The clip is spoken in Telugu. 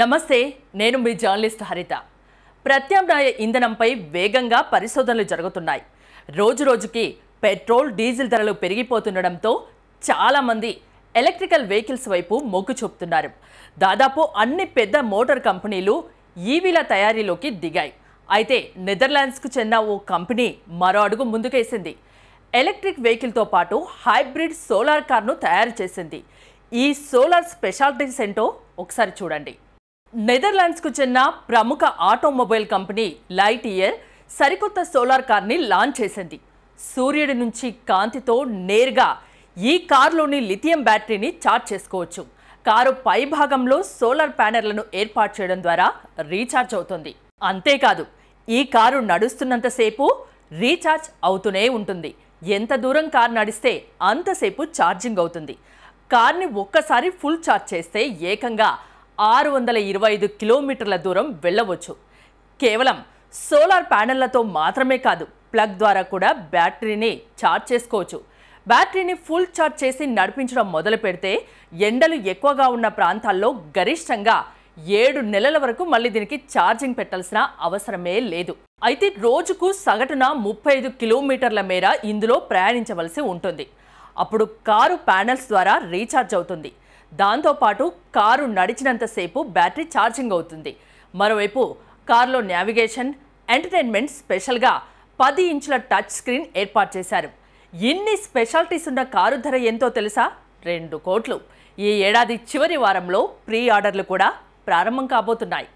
నమస్తే నేను మీ జర్నలిస్ట్ హరిత ప్రత్యామ్నాయ ఇంధనంపై వేగంగా పరిశోధనలు జరుగుతున్నాయి రోజురోజుకి పెట్రోల్ డీజిల్ ధరలు పెరిగిపోతుండడంతో చాలామంది ఎలక్ట్రికల్ వెహికల్స్ వైపు మొగ్గు చూపుతున్నారు దాదాపు అన్ని పెద్ద మోటార్ కంపెనీలు ఈవీల తయారీలోకి దిగాయి అయితే నెదర్లాండ్స్కు చెందిన ఓ కంపెనీ మరో అడుగు ముందుకేసింది ఎలక్ట్రిక్ వెహికల్తో పాటు హైబ్రిడ్ సోలార్ కార్ను తయారు చేసింది ఈ సోలార్ స్పెషాలిటీస్ ఏంటో ఒకసారి చూడండి నెదర్లాండ్స్కు చెందిన ప్రముఖ ఆటోమొబైల్ కంపెనీ లైట్ ఇయర్ సరికొత్త సోలార్ కార్ని లాంచ్ చేసింది సూర్యుడి నుంచి కాంతితో నేరుగా ఈ కార్లోని లిథియం బ్యాటరీని ఛార్జ్ చేసుకోవచ్చు కారు పై భాగంలో సోలార్ ప్యానెల్లను ఏర్పాటు చేయడం ద్వారా రీఛార్జ్ అవుతుంది అంతేకాదు ఈ కారు నడుస్తున్నంతసేపు రీఛార్జ్ అవుతూనే ఉంటుంది ఎంత దూరం కారు నడిస్తే అంతసేపు ఛార్జింగ్ అవుతుంది కార్ని ఒక్కసారి ఫుల్ ఛార్జ్ చేస్తే ఏకంగా ఆరు వందల ఇరవై ఐదు కిలోమీటర్ల దూరం వెళ్ళవచ్చు కేవలం సోలార్ ప్యానెళ్లతో మాత్రమే కాదు ప్లగ్ ద్వారా కూడా బ్యాటరీని ఛార్జ్ చేసుకోవచ్చు బ్యాటరీని ఫుల్ ఛార్జ్ చేసి నడిపించడం మొదలు పెడితే ఎండలు ఎక్కువగా ఉన్న ప్రాంతాల్లో గరిష్టంగా ఏడు నెలల వరకు మళ్ళీ దీనికి ఛార్జింగ్ పెట్టాల్సిన అవసరమే లేదు అయితే రోజుకు సగటున ముప్పై ఐదు కిలోమీటర్ల మేర ఇందులో ప్రయాణించవలసి ఉంటుంది అప్పుడు కారు ప్యానెల్స్ ద్వారా రీఛార్జ్ అవుతుంది దాంతోపాటు కారు నడిచినంతసేపు బ్యాటరీ ఛార్జింగ్ అవుతుంది మరోవైపు కారులో నావిగేషన్ ఎంటర్టైన్మెంట్ స్పెషల్గా పది ఇంచుల టచ్ స్క్రీన్ ఏర్పాటు చేశారు ఇన్ని స్పెషాలిటీస్ ఉన్న కారు ధర ఎంతో తెలుసా రెండు కోట్లు ఈ ఏడాది చివరి వారంలో ప్రీ ఆర్డర్లు కూడా ప్రారంభం కాబోతున్నాయి